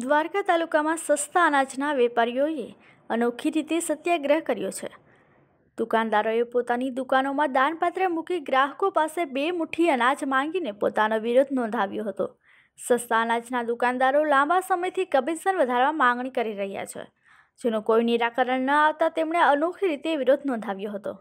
દ્વારકા તાલુકામાં સસ્તા અનાજના વેપારીઓએ અનોખી રીતે સત્યાગ્રહ કર્યો છે દુકાનદારોએ પોતાની દુકાનોમાં દાનપાત્ર મૂકી ગ્રાહકો પાસે બે મુઠ્ઠી અનાજ માંગીને પોતાનો વિરોધ નોંધાવ્યો હતો સસ્તા અનાજના દુકાનદારો લાંબા સમયથી કમિશન વધારવા માંગણી કરી રહ્યા છે જેનો કોઈ નિરાકરણ ન આવતા તેમણે અનોખી રીતે વિરોધ નોંધાવ્યો હતો